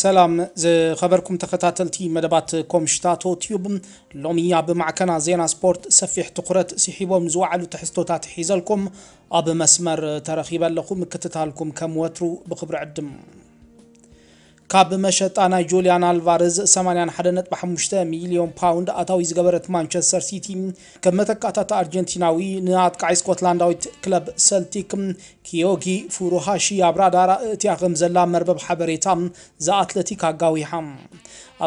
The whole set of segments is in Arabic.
سلام ز خبركم تقتاتلتي مدبات كومشتاتو تيوب لومي اب معكنا زينا سبورت سفيح تقرت سحيبو مزوعلو تحستوتات حيزلكم اب مسمر ترخيبا لكم كتتالكم كم وترو بخبر عدم ካብ መሸጣ ናይ ጆልያን ኣልቫርዝ 81.5 ሚሊዮን ፓውንድ ኣታዊ ዝገበረት ማንቸስተር ሲቲ ከም መተካታት ኣርጀንቲናዊ ንኣጥቃዒ ስኮትላንዳዊት ክለብ ሰልቲክ ኪዮጊ ፉሩሃሺ ኣብራዳራ እቲያ ከም ዘላ መርበብ ሓበሬታ ዝኣትለቲክ ኣጋዊሓ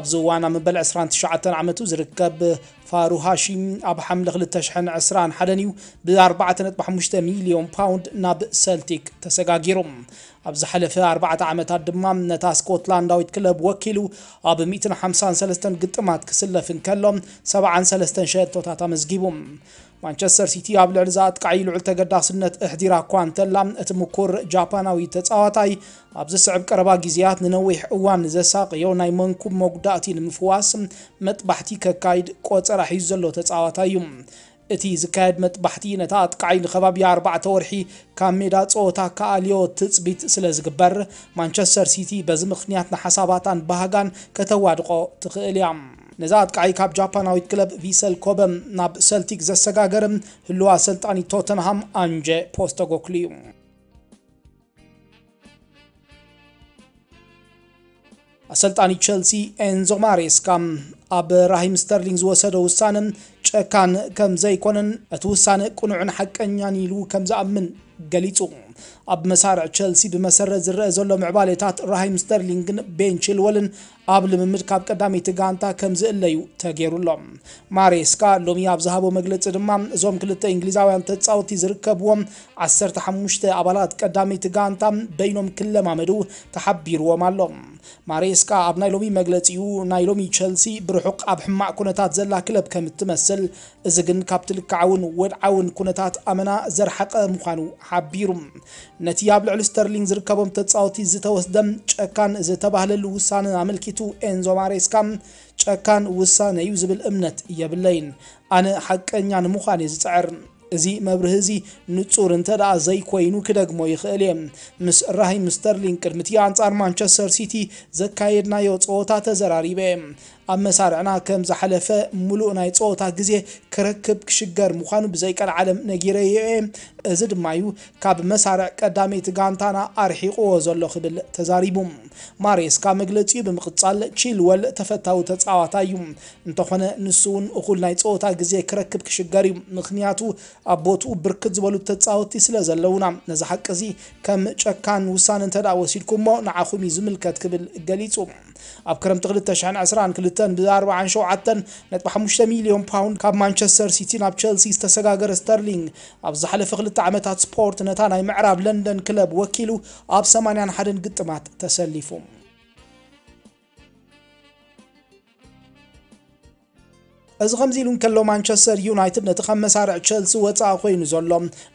ኣብዚ እዋን ኣብ መበል 29 ዓመቱ ዝርከብ فاروق هاشم أب حمل غلت تشحن عسران حدنيو بأربعة نطبح مشت مليون باوند ناب سلتيك تسجاجيرهم أب زحلف أربعة عامة الدمام نتا سكوتلانداويت كلب وكيلو أب 153 قطمات كسلفن كلهم 77 شهادة تتمزجيبهم مانشستر سيتي اب لعزات قعيل علته قداسنت احذرا كوانتلا اتمكور جابانوي تصاواتاي ابز صعب قربا غزيات ننويح اوان زساق يو ناي منكم مقداتي لمفواس مطبحتي ككايد قصر حيزلو تصاواتاي اتي زكايد مطبحتي نتات قعيل خباب يا اربع تورحي كاميدا صوتا كاليو تصبيت سلازغبر مانشستر سيتي بزمخنيات نحساباتان باهغان كتوادقو تخيليام ነዛ ኣጥቃዒ ካብ ጃፓናዊት ክለብ ቪሰል ኮበም ናብ ሰልቲክ ዘሰጋገር ህልዋ ሰልጣኒ ቶተንሃም ኣንጀ ፖስተኮክሉ እዩ ኣሰልጣኒ ቸልሲ ኤንዞ ማሬስካም ኣብ ራሂም ስተርሊንግ ዝወሰደ ውሳነ ጨካን ከም ዘይኮነን እቲ ውሳነ ቅኑዕን ሓቀኛን ኢሉ ከም ዝኣምን ገሊጹ ኣብ መሳርዕ ቸልሲ ብመሰረት ዝረአ ዘሎ ምዕባሌታት ራሂም ስተርሊንግን ቤንችልወልን ኣብ ልምምድ ካብ ቀዳሚ እቲ ጋንታ ከም ዝእለዩ ተገይሩሎም ማሬስካ ሎሚ ኣብ ዝሃቦ መግለፂ ድማ እዞም ክልተ እንግሊዛውያን ተፃወቲ ዝርከብዎም 15 ኣባላት ቀዳሚ እቲ ጋንታ በይኖም ክለማመዱ ተሓቢርዎም ኣሎ ማሬስካ ኣብ ናይ ሎሚ መግለፂኡ ናይ ሎሚ ቸልሲ ብርሑቕ ኣብ ሕማቅ ኩነታት ዘላ ክለብ ከም እትመስል እዚ ግን ካብቲ ልክዓውን ወድዓውን ኩነታት ኣመና ዘርሓቀ ምዃኑ ሓቢሩ ነቲ ኣብ ልዕሊ ስተርሊንግ ዝርከቦም ተፃወቲ ዝተወስደ ጨካን ዝተባህለሉ ውሳነ ኣመልኪቱ ፊቱ ኤንዞ ማሬስካም ጨካን ውሳነ እዩ ዝብል እምነት የብለይን ኣነ ሓቀኛ ንምዃን እየ ዝፅዕር እዚ መብርህ እዚ ንጹር እንተ ደኣ ዘይኮይኑ ክደግሞ ይኽእል እየ ምስ ራሂም ስተርሊንግ ቅድሚቲ ኣንጻር ማንቸስተር ሲቲ ዘካየድናዮ ፀወታ ተዘራሪበ ኣብ መሳርዕና ከም ዝሓለፈ ሙሉእ ናይ ፀወታ ግዜ ክረክብ ክሽገር ምዃኑ ብዘይቀል ዓለም ነጊረ እየ እዚ ድማ እዩ ካብ መሳርዕ ቀዳሚት ጋንታና ኣርሒቑዎ ዘሎ ክብል ተዛሪቡ ማሬስካ መግለፂ እዩ ብምቕፃል ቺልወል ተፈታዊ ተፃዋታ እዩ እንተኾነ ንሱ እውን እኹል ናይ ፀወታ ግዜ ክረክብ ክሽገር እዩ ምክንያቱ ኣብ ቦትኡ ብርክት ዝበሉ ተፃወቲ ስለ ዘለውና ነዚ ሓቂ እዚ ከም ጨካን ውሳነ እንተዳ ወሲድኩሞ ንዓኹም እዩ ዝምልከት ክብል ገሊፁ ኣብ ክረምቲ 2022 ብተን ብ47.5 ሚሊዮን ፓውንድ ካብ ማንቸስተር ሲቲ ናብ ቸልሲ ዝተሰጋገረ ስተርሊንግ ኣብ ዝሓለፈ ክልተ ዓመታት ስፖርት ነታ ናይ ምዕራብ ለንደን ክለብ ወኪሉ ኣብ 81 ግጥማት ተሰሊፉ እዚ ከምዚ ኢሉ እንከሎ ማንቸስተር ዩናይትድ ነቲ ከም መሳርዕ ቸልሲ ወፃኢ ኮይኑ ዘሎ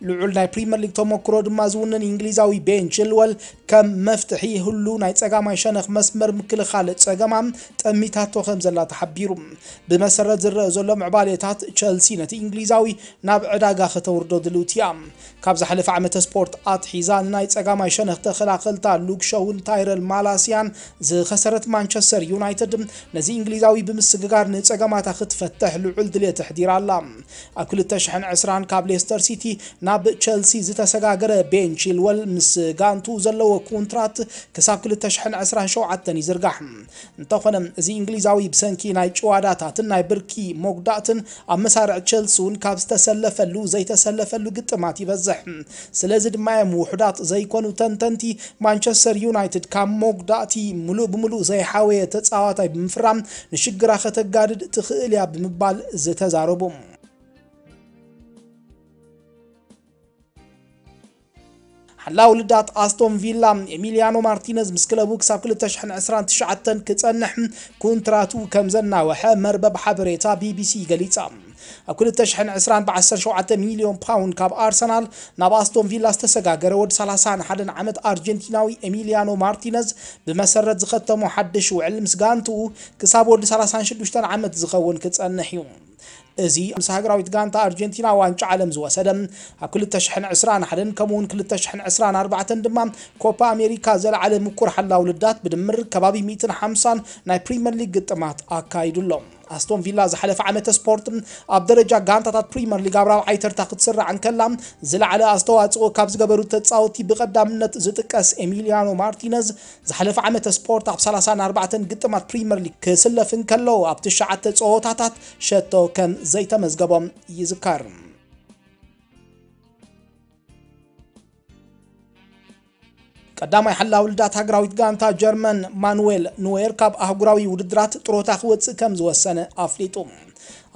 ልዑል ናይ ፕሪምየር ሊግ ተመክሮ ድማ ዝውንን እንግሊዛዊ ቤን ችልወል كم مفتحي هلو نايت سقام عشانخ مسمر مكل خالد سقام تمي تاتو خمز الله تحبيرم بمسر زر زلوم عبالي تات تشلسي نتي انجليزاوي ناب عداقا خطور دو دلو تيام كابز حلف عمت سبورت آت حيزان نايت سقام عشانخ تخلاقل تا لوك شون تاير المالاسيان زي خسرت مانشستر يونايتد نزي انجليزاوي بمسققار نيت سقام تاخد فتح لعلد لي تحدير الله أكل التشحن عسران كابليستر سيتي ناب تشلسي زي تسقاقر بينشيل والمس غانتو زلو ኮንትራት ክሳብ 217 እዩ ዝርጋሕ እንተኾነ እዚ እንግሊዛዊ ብሰንኪ ናይ ጭዋዳታትን ናይ ብርኪ ሞጉዳእትን ኣብ መሳርዕ ቸልሲ እውን ካብ ዝተሰለፈሉ ዘይተሰለፈሉ ግጥማት ይበዝሕ ስለዚ ድማ ዮም ውሕዳት ዘይኮኑ ተንተንቲ ማንቸስተር ዩናይትድ ካብ ሞጉዳእቲ ሙሉእ ብሙሉእ ዘይሓወየ ተፃዋታይ ብምፍራም ንሽግራ ከተጋድድ ትኽእል እያ ብምባል ዝተዛረቡ حلا ولدات أستون فيلا إميليانو مارتينيز مسكلا بوكس كساب كل تشحن عسران تشعتن كتنح كونتراتو كمزنا وحا مربب حبريتا بي بي سي قليتا ክልተ ሽሕን ዕስራን ብዓሰርተ ሸውዓተ ሚሊዮን ፓውንድ ካብ ኣርሰናል ናብ ኣስቶን ቪላ ዝተሰጋገረ ወዲ 31 ዓመት ኣርጀንቲናዊ ኤሚልያኖ ማርቲነዝ ብመሰረት ዝኸተሞ ሓድሽ ውዕል ምስ ጋንትኡ ክሳብ ወዲ 36 ዓመት ዝኸውን ክጸንሕ እዩ እዚ ምስ ሃገራዊት ጋንታ ኣርጀንቲና ዋንጫ ዓለም ዝወሰደ ኣብ 2021 ከምኡውን 2024 ድማ ኮፓ ኣሜሪካ ዘለዓለ ምቁር ሓላው ልዳት ብድምር ከባቢ 150 ናይ ፕሪምየር ሊግ ግጥማት ኣካይዱሎም ኣስቶን ቪላ ዝሓለፈ ዓመተ ስፖርት ኣብ ደረጃ ጋንታታት ፕሪምየር ሊግ ኣብራብ ዓይተርታ ክትስራዕን ከላ ዝለዓለ ኣስተዋፅኦ ካብ ዝገበሩ ተፃወቲ ብቐዳምነት ዝጥቀስ ኤሚሊያኖ ማርቲነዝ ዝሓለፈ ዓመተ ስፖርት ኣብ 34 ግጥማት ፕሪምየር ሊግ ክስለፍን ከለዉ ኣብ ትሽዓተ ፀወታታት ሸቶ ከም ዘይተመዝገቦም ይዝከር ቀዳማይ ሓላ ውልዳት ሃገራዊት ጋንታ ጀርመን ማኑዌል ኑዌር ካብ ኣህጉራዊ ውድድራት ጥሮታ ክወፅእ ከም ዝወሰነ ኣፍሊጡ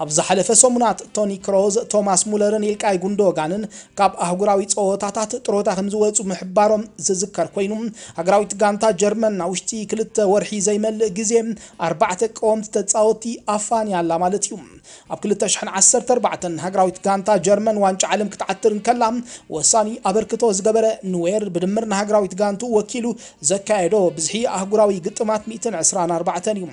ኣብ ዝሓለፈ ሰሙናት ቶኒ ክሮዝ ቶማስ ሙለርን ኢልቃይ ጉንዶጋንን ካብ ኣህጉራዊ ፀወታታት ጥሮታ ከም ዝወፁ ምሕባሮም ዝዝከር ኮይኑ ሃገራዊት ጋንታ ጀርመን ናብ ውሽጢ ክልተ ወርሒ ዘይመልእ ግዜ ኣርባዕተ ቀወምቲ ተፃወቲ ኣፋንያ ኣላ ማለት እዩ ኣብ 214 ሃገራዊት ጋንታ ጀርመን ዋንጫ ዓለም ክትዓትርን ከላ ወሳኒ ኣበርክቶ ዝገበረ ንዌር ብድምር ንሃገራዊት ጋንቱ ወኪሉ ዘካየዶ ብዝሒ ኣህጉራዊ ግጥማት 124 እዩ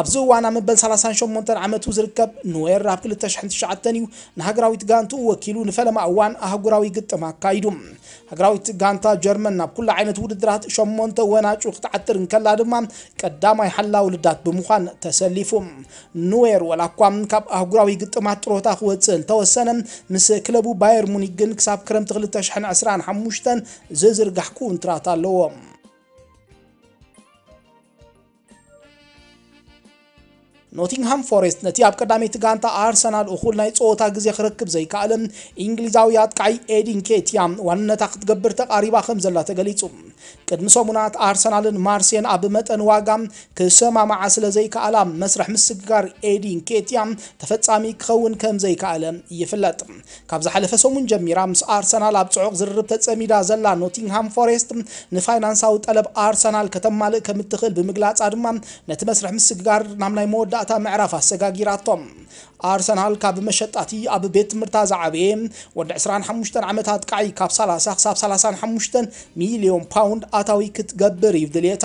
ኣብዚ እዋና መበል 38 ዓመቱ ዝርከብ ንዌር ሙየር ራብክል ተሽሕንቲ ሸዓተን እዩ ንሃገራዊት ጋንቱ ወኪሉ ንፈለማ እዋን ኣህጉራዊ ግጥም ኣካይዱ ሃገራዊት ጋንታ ጀርመን ናብ ኩሉ ዓይነት ውድድራት ሸሞንተ ወናጩ ክትዓትር እንከላ ድማ ቀዳማይ ሓላ ውልዳት ብምዃን ተሰሊፉ ኑዌር ወላ እኳ ካብ ኣህጉራዊ ግጥማት ጥሮታ ክወፅእ ዝተወሰነ ምስ ክለቡ ባየር ሙኒክ ግን ክሳብ ክረምቲ 2025 ዝዝርጋሕ ኩንትራት ኣለዎ ኖቲንግሃም ፎረስት ነቲ ኣብ ቀዳሜቲ ጋንታ ኣርሰናል እኹል ናይ ፀወታ ግዜ ክረክብ ዘይከኣለን እንግሊዛዊ ኣጥቃይ ኤዲን ኬትያ ዋንነታ ክትገብር ተቃሪባ ከም ዘላ ተገሊጹ ቅድሚ ሰሙናት ኣርሰናልን ማርሴን ኣብ መጠን ዋጋ ክሰማማዓ ስለ ዘይከኣላ መስርሕ ምስግጋር ኤዲን ኬትያ ተፈጻሚ ክኸውን ከም ዘይከኣለ ይፍለጥ ካብ ዝሓለፈ ሰሙን ጀሚራ ምስ ኣርሰናል ኣብ ፅዑቅ ዝርርብ ተፀሚዳ ዘላ ኖቲንግሃም ፎረስት ንፋይናንሳዊ ጠለብ ኣርሰናል ከተማልእ ከም እትኽእል ብምግላፃ ድማ ነቲ መስርሕ ምስግጋር ናብ ናይ መወዳእ 24 ምዕራፍ ኣሰጋጊራቶም ኣርሰናል ካብ መሸጣቲ ኣብ ቤት ትምህርታ ዝዓበየ ወዲ 25 ዓመታት ቃዒ ካብ 30 ክሳብ 35 ሚልዮን ፓውንድ ኣታዊ ክትገብር እዩ ይድልየታ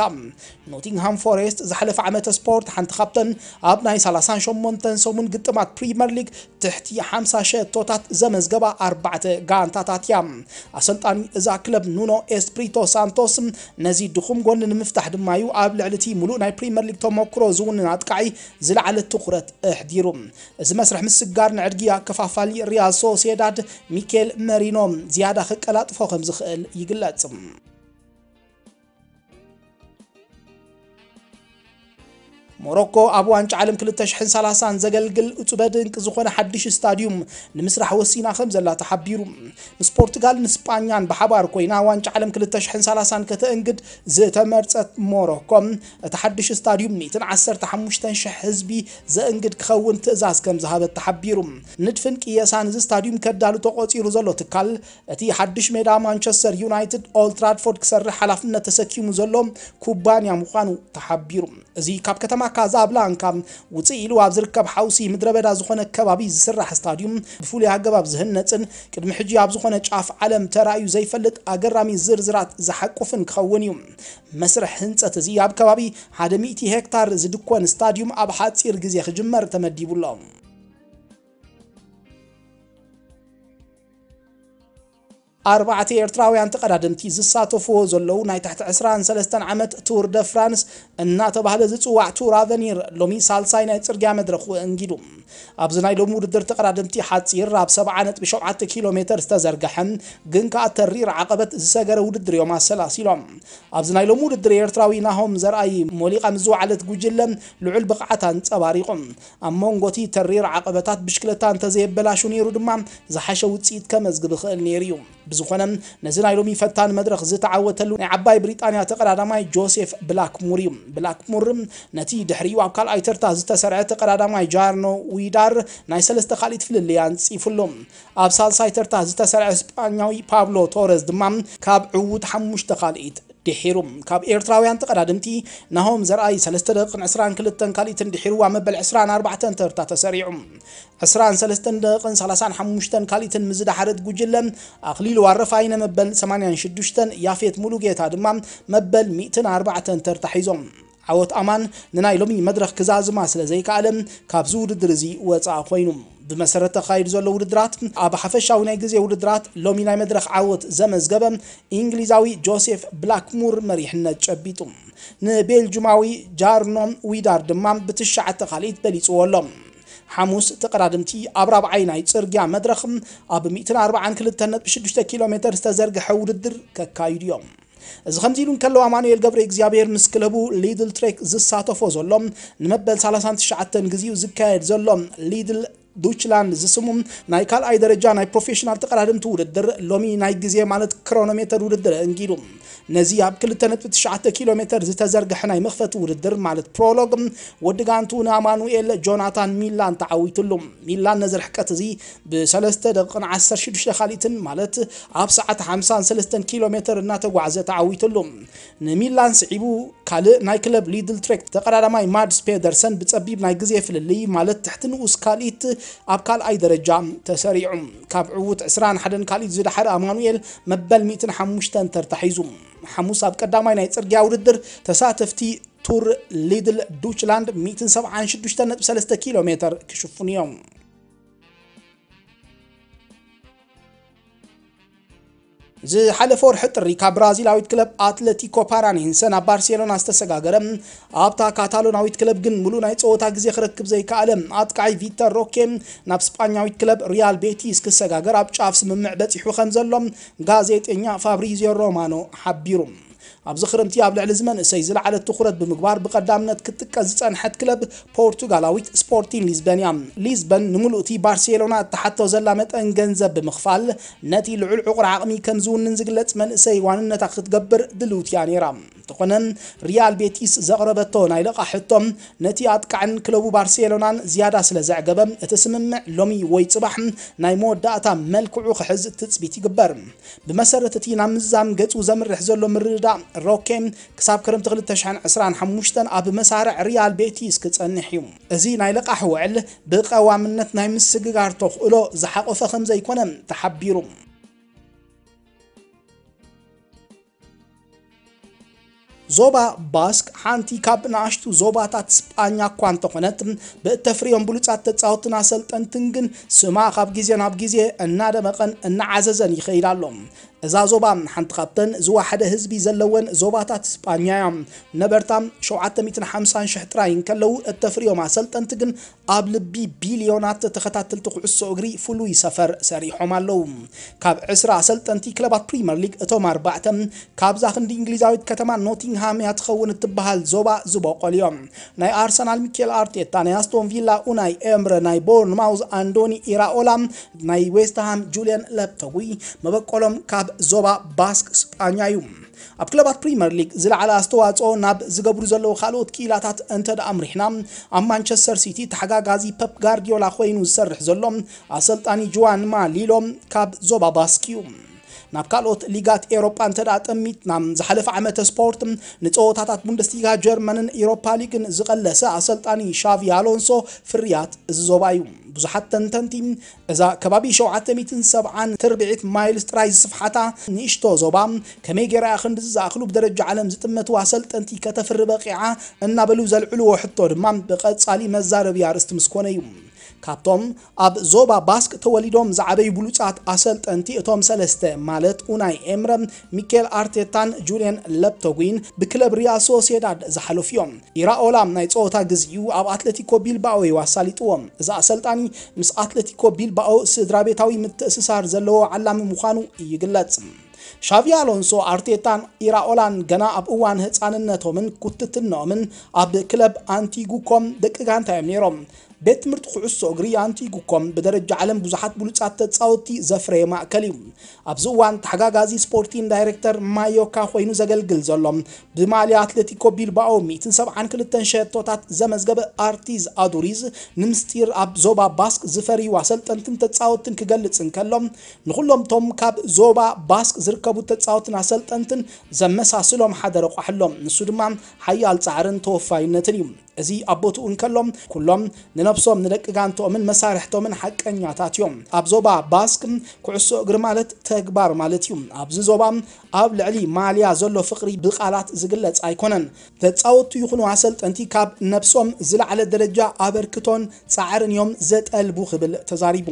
ኖቲንግሃም ፎረስት ዝሓለፈ ዓመተ ስፖርት ሓንቲ ካብተን ኣብ ናይ 38 ሰሙን ግጥማት ፕሪምየር ሊግ ትሕቲ 50 ሸቶታት ዘመዝገባ ኣርባዕተ ጋንታታት እያ ኣሰልጣኒ እዛ ክለብ ኑኖ ኤስፕሪቶ ሳንቶስ ነዚ ድኹም ጎኒ ንምፍታሕ ድማ እዩ ኣብ ልዕሊ እቲ ሙሉእ ናይ ፕሪምየር ሊግ ተመክሮ ዝውንን ኣጥቃዒ ዝለዓለ ትኩረት ኣሕዲሩ እዚ መስርሕ ምስ ስጋርን ዕድጊያ ከፋፋሊ ሪያል ሶሲዳድ ሚኬል መሪኖ ዝያዳ ክቀላጥፎ ከም ዝኽእል ይግለጽ ሞሮኮ ኣብ ዋንጫ ዓለም 2030 ዘገልግል እፁበ ድንቂ ዝኾነ ሓድሽ ስታድዩም ንምስራሕ ወሲና ከም ዘላ ተሓቢሩ ምስ ፖርቱጋልን ስጳኛን ብሓባር ኮይና ዋንጫ ዓለም 2030 ከተእንግድ ዝተመርፀት ሞሮኮ እቲ ሓድሽ ስታድዩም 115000 ህዝቢ ዘእንግድ ክኸውን ትእዛዝ ከም ዝሃበት ተሓቢሩ ንድፍን ቅየሳን እዚ ስታድዩም ከዳሉ ተቆፂሩ ዘሎ ትካል እቲ ሓድሽ ሜዳ ማንቸስተር ዩናይትድ ኦልትራድፎርድ ክሰርሕ ሓላፍነት ተሰኪሙ ዘሎ ኩባንያ ምዃኑ ተሓቢሩ እዚ ካብ ከተማ ካዛብላንካ ውፅእ ኢሉ ኣብ ዝርከብ ሓውሲ ምድረ በዳ ዝኾነ ከባቢ ዝስራሕ ስታድዩም ብፍሉይ ኣገባብ ዝህነፅን ቅድሚ ሕጂ ኣብ ዝኾነ ጫፍ ዓለም ተራእዩ ዘይፈልጥ ኣገራሚ ዝርዝራት ዝሓቁፍን ክኸውን እዩ መስርሕ ህንፀት እዚ ኣብ ከባቢ 100 ሄክታር ዝድኮን ስታድዩም ኣብ ሓፂር ግዜ ክጅመር ተመዲቡሎም ኣርባዕተ ኤርትራውያን ተቐዳድምቲ ዝሳተፍዎ ዘለዉ ናይ ታሕቲ 23 ዓመት ቱር ደ ፍራንስ እናተባህለ ዝፅዋዕ ቱር ኣቨኒር ሎሚ ሳልሳይ ናይ ፅርግያ መድረክ ወእንጊዱ ኣብዚ ናይ ሎሚ ውድድር ተቐዳድምቲ ሓፂር ኣብ 70.7 ኪሎ ሜትር ዝተዘርግሐ ግን ከዓ ተሪር ዓቐበት ዝሰገረ ውድድር እዮም ኣሰላሲሎም ኣብዚ ናይ ሎሚ ውድድር ኤርትራዊ ናሆም ዘርኣይ ሞሊቓ ምስ ዝወዓለት ጉጅለ ልዑል ብቕዓት ኣንፀባሪቑ ኣብ መንጎ እቲ ተሪር ዓቐበታት ብሽክለታ እንተዘየበላሹ ነይሩ ድማ ዝሓሸ ውፅኢት ከመዝግብ ይኽእል ነይሩ እዩ ብዝኾነ ነዚ ናይ ሎሚ ፈታን መድረክ ዝተዓወተሉ ናይ ዓባይ ብሪጣንያ ተቀዳዳማይ ጆሴፍ ብላክሙር እዩ ብላክሙር ነቲ ድሕሪኡ ኣብ ካልኣይ ተርታ ዝተሰርዐ ተቀዳዳማይ ጃርኖ ዊዳር ናይ ሰለስተ ካሊእ ትፍልልያ ንፂፉሎ ኣብ ሳልሳይ ተርታ ዝተሰርዐ ስጳኛዊ ፓብሎ ቶረስ ድማ ካብ ዕውት ሓሙሽተ ካልኢት ድሒሩ ካብ ኤርትራውያን ተቀዳድምቲ ናሆም ዘርኣይ 3 ደቂቕን 22 ካልኢትን ድሒሩ ኣብ መበል 24 ተርታ ተሰሪዑ 23 ደቂቕን 35 ካልኢትን ምዝዳሓረት ጉጅለ ኣክሊሉ ዋረፋይነ መበል 86 ያፌት ሙሉ ጌታ ድማ መበል 104 ተርታ ሒዞም ዓወት ኣማን ንናይ ሎሚ መድረኽ ክዛዝማ ስለ ዘይከኣለ ካብዚ ውድድር እዚ ወፃእ ኮይኑ ብመሰረተ ተኻይዱ ዘሎ ውድድራት ኣብ ሓፈሻዊ ናይ ግዜ ውድድራት ሎሚ ናይ መድረክ ዓወት ዘመዝገበ እንግሊዛዊ ጆሴፍ ብላክሙር መሪሕነት ጨቢጡ ንቤልጅማዊ ጃርኖም ዊዳር ድማ ብትሽዓተ ካልኢት በሊፅዎ ኣሎ ሓሙስ ተቀዳድምቲ ኣብ ራብዓይ ናይ ፅርግያ መድረክ ኣብ 142.6 ኪሎ ሜትር ዝተዘርግሐ ውድድር ከካይዱ እዮም እዚ ከምዚ ኢሉ ከለዋ ማኑኤል ገብረ እግዚኣብሔር ምስ ክለቡ ሊድል ትሬክ ዝሳተፎ ዘሎ ንመበል 39 ግዚኡ ዝካየድ ዘሎ ሊድል ዱችላንድ ዝስሙም ናይ ካልኣይ ደረጃ ናይ ፕሮፌሽናል ተቀዳድምቲ ውድድር ሎሚ ናይ ግዜ ማለት ክሮኖሜተር ውድድር እንጊዱ ነዚ ኣብ 29 ኪሎ ሜትር ዝተዘርግሐ ናይ መኽፈቲ ውድድር ማለት ፕሮሎግ ወዲ ጋንቱ ንኣማኑኤል ጆናታን ሚላን ተዓዊትሉ ሚላን ነዚ ርሕቀት እዚ ብ3 ደቂቕን 16 ካሊትን ማለት ኣብ ሰዓት 53 ኪሎ ሜትር እናተጓዕዘ ተዓዊትሉ ንሚላን ስዒቡ ካልእ ናይ ክለብ ሊድል ትሬክ ተቀዳዳማይ ማድስ ፔደርሰን ብፀቢብ ናይ ግዜ ፍልልይ ማለት ትሕቲ ንኡስ ካሊት اب کال ای درجه تسریعم کاب عوض اسران حدن کالی زده حرا امانویل مبل میتن حموشتن ترتحیزم حموس اب کدامای نیت سرگیا ورد در تساعتفتی تور لیدل دوچلند میتن سب عنش دوشتن نت کیلومتر کشوفونیم ዝሓለፈ ወርሒ ጥሪ ካብ ብራዚላዊት ክለብ ኣትለቲኮ ፓራኔንሰ ናብ ባርሴሎና ዝተሰጋገረ ኣብታ ካታሎናዊት ክለብ ግን ሙሉእ ናይ ፀወታ ግዜ ክረክብ ዘይከኣለ ኣጥቃዓይ ቪተር ሮኬ ናብ ስጳኛዊት ክለብ ሪያል ቤቲስ ክሰጋገር ኣብ ጫፍ ስምምዕ በፂሑ ከም ዘሎም ጋዜጠኛ ፋብሪዚዮ ሮማኖ ሓቢሩ اب زخرمتي اب لعل زمن سيزل على تخرت بمقبار بقدامنات كتك زيطان حد كلب بورتوغالاويت سبورتين ليزبانيام ليزبان نمولوتي بارسيلونا تحت زلامت انجنزة بمخفال نتي لعل عقر عقمي كمزون ننزقلت من سيوان نتاخت قبر دلوتياني رام تقنن ريال بيتيس زغربتو نايلقا حتم نتي عن كلوبو بارسيلونا زيادة سلزعقب اتسمم لومي ويتصبح نايمو داتا ملك عوخ حز تتسبيتي قبر بمسارة تتي نامزام قتو زمر حزولو مرداء ሮኬም ክሳብ ክረምቲ 2025 ኣብ መሳርዕ ሪያል ቤቲስ ክጸንሕ እዩ እዚ ናይ ልቃሕ ውዕል ብቐዋምነት ናይ ምስግጋር ተኽእሎ ዝሓቆፈ ከም ዘይኮነ ተሓቢሩ ዞባ ባስክ ሓንቲ ካብ ንኣሽቱ ዞባታት ስጳኛ እኳ እንተኾነት ብእተፍርዮም ብሉፃት ተፃወትን ኣሰልጠንትን ግን ስማ ካብ ግዜ ናብ ግዜ እናደመቐን እናዓዘዘን ይኸይድ ኣሎ እዛ ዞባ ሓንቲ ካብተን ዝዋሓደ ህዝቢ ዘለወን ዞባታት ስጳኛ እያ ነበርታ 750,000 ጥራይ ከለው እተፍርዮም ኣሰልጠንቲ ግን ኣብ ልቢ ቢልዮናት ተኸታተልቲ ኩዕሶ እግሪ ፍሉይ ሰፈር ሰሪሖም ኣለው ካብ 20 ኣሰልጠንቲ ክለባት ፕሪምየር ሊግ እቶም ኣርባዕተ ካብዛ ክንዲ እንግሊዛዊት ከተማ ኖቲንግሃም እያ ትኸውን እትበሃል ዞባ ዝበቆል እዮም ናይ ኣርሰናል ሚኬል ኣርቴታ ናይ ኣስቶን ቪላ ኡናይ ኤምረ ናይ ቦርን ማውዝ ኣንዶኒ ኢራኦላ ናይ ዌስትሃም ጁልያን ለፕተዊ መበቆሎም ካብ ዞባ ባስክ ስጳኛ እዩ ኣብ ክለባት ፕሪምየር ሊግ ዝለዓለ ኣስተዋፅኦ ናብ ዝገብሩ ዘለዉ ካልኦት ክኢላታት እንተ ደኣ ምሪሕና ኣብ ማንቸስተር ሲቲ ተሓጋጋዚ ፐፕ ጋርዲዮላ ኮይኑ ዝሰርሕ ዘሎ ኣሰልጣኒ ጁዋን ሊሎም ካብ ዞባ ባስክ እዩ ናብ ካልኦት ሊጋት ኤሮጳን እንተ ጥሚትና ዝሓለፈ ዓመተ ስፖርት ንፀወታታት ቡንደስሊጋ ጀርመንን ኢሮፓ ሊግን ዝቐለሰ ኣሰልጣኒ ሻቪ ኣሎንሶ ፍርያት እዚ ዞባ እዩ ብዙሓት ተንተንቲ እዛ ከባቢ 770 ትርብዒት ማይልስ ጥራይ ዝስፍሓታ ንእሽቶ ዞባ ከመይ ገይራ ክንዲ ዝኣኽሉ ብደረጃ ዓለም ዝጥመቱ ኣሰልጠንቲ ከተፍሪ በቂዓ እናበሉ ዘልዕልዎ ሕቶ ድማ ብቐጻሊ መዛረብያ ርእስቲ ምስኮነ እዩ ካብቶም ኣብ ዞባ ባስክ ተወሊዶም ዝዓበዩ ብሉፃት ኣሰልጠንቲ እቶም ሰለስተ ማለት ኡናይ ኤምረ ሚኬል ኣርቴታን ጁልን ለፕቶጉን ብክለብ ሪያል ሶሴዳድ ዝሓለፉ እዮም ኢራኦላ ናይ ፀወታ ግዝኡ ኣብ ኣትለቲኮ ቢልባኦ ኣሳሊጥዎም እዚ ኣሰልጣኒ ምስ ኣትለቲኮ ቢልባኦ ስድራ ቤታዊ ምትእስሳር ዘለዎ ዓላሚ ምዃኑ ይግለጽ ሻቪ ኣሎንሶ ኣርቴታን ኢራኦላን ገና ኣብ እዋን ህፃንነቶምን ኩትትነኦምን ኣብ ክለብ ኣንቲጉኮም ደቂ ጋንታ እዮም ነይሮም ቤት ትምህርቲ ኩዕሶ እግሪ ያንቲ ይግኮም ብደረጃ ዓለም ብዙሓት ብሉፃት ተፃወቲ ዘፍረየ ማእከል እዩ ኣብዚ እዋን ተሓጋጋዚ ስፖርቲን ዳይሬክተር ማዮካ ኮይኑ ዘገልግል ዘሎ ብማልያ ኣትሌቲኮ ቢልባኦ 172 ሸቶታት ዘመዝገበ ኣርቲዝ ኣዱሪዝ ንምስጢር ኣብ ዞባ ባስክ ዝፈርዩ ኣሰልጠንትን ተፃወትን ክገልፅን ከሎም ንኩሎም እቶም ካብ ዞባ ባስክ ዝርከቡ ተፃወትን ኣሰልጠንትን ዘመሳስሎም ሓደ ረቋሕሎም ንሱ ድማ ሓያል ፃዕርን ተወፋይነትን እዩ እዚ ኣቦትኡ እንከሎም ኩሎም ንነብሶም ንደቂ መሳርሕቶምን ሓቀኛታት እዮም ኣብ ዞባ ባስክ ኩዕሶ እግሪ ማለት ተግባር ማለት እዩ ኣብዚ ዞባ ኣብ ልዕሊ ማልያ ዘሎ ፍቅሪ ብቃላት ዝግለጽ ኣይኮነን ተፃወቱ ይኹኑ ኣሰልጠንቲ ካብ ነብሶም ዝለዕለ ደረጃ ኣበርክቶን ፃዕርን እዮም ዘጠልቡ ክብል ተዛሪቡ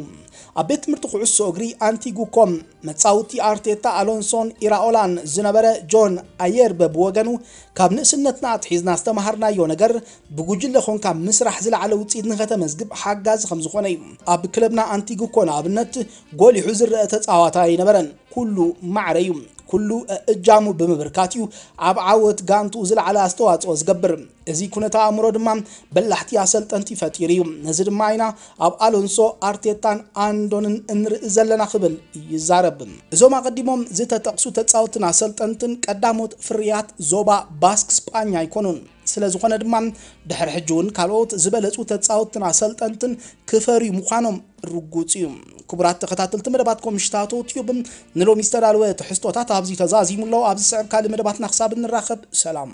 ኣብ ቤት ትምህርቲ ኩዕሶ እግሪ ኣንቲጉኮም መጻውቲ ኣርቴታ ኣሎንሶን ኢራኦላን ዝነበረ ጆን ኣየርበ ብወገኑ ካብ ንእስነትና ኣትሒዝና ዝተምሃርናዮ ነገር ብጉጅለ ኮንካ ምስራሕ ዝለዓለ ውፅኢት ንከተመዝግብ ሓጋዚ ከም ዝኾነ እዩ ኣብ ክለብና ኣንቲግ እኮ ንኣብነት ጎሊሑ ዝረአ ተፃዋታይ ኣይነበረን ኩሉ ማዕረ እዩ ኩሉ እጃሙ ብምብርካት እዩ ኣብ ዓወት ጋንቱ ዝለዓለ ኣስተዋፅኦ ዝገብር እዚ ኩነታ ኣእምሮ ድማ በላሕቲ ኣሰልጠንቲ ፈጢሩ እዩ ነዚ ድማ ኢና ኣብ ኣሎንሶ ኣርቴታን ኣንዶንን እንርኢ ዘለና ክብል ይዛረብ እዞም ኣቐዲሞም ዝተጠቕሱ ተፃወትን ኣሰልጠንትን ቀዳሞት ፍርያት ዞባ ባስክ ስጳኛ ኣይኮኑን ስለ ዝኾነ ድማ ድሕሪ ሕጂ እውን ካልኦት ዝበለፁ ተፃወትን ኣሰልጠንትን ክፈርዩ ምዃኖም ርጉፅ እዩ ክቡራት ተኸታተልቲ መደባትኩም ምሽታቱ ዩብ ንሎሚ ዝተዳለወ ትሕዝቶታት ኣብዚ ተዛዚሙ ተዛዚሙሎ ኣብዚ ስዕብ ካልእ መደባትና ክሳብ ንራኸብ ሰላም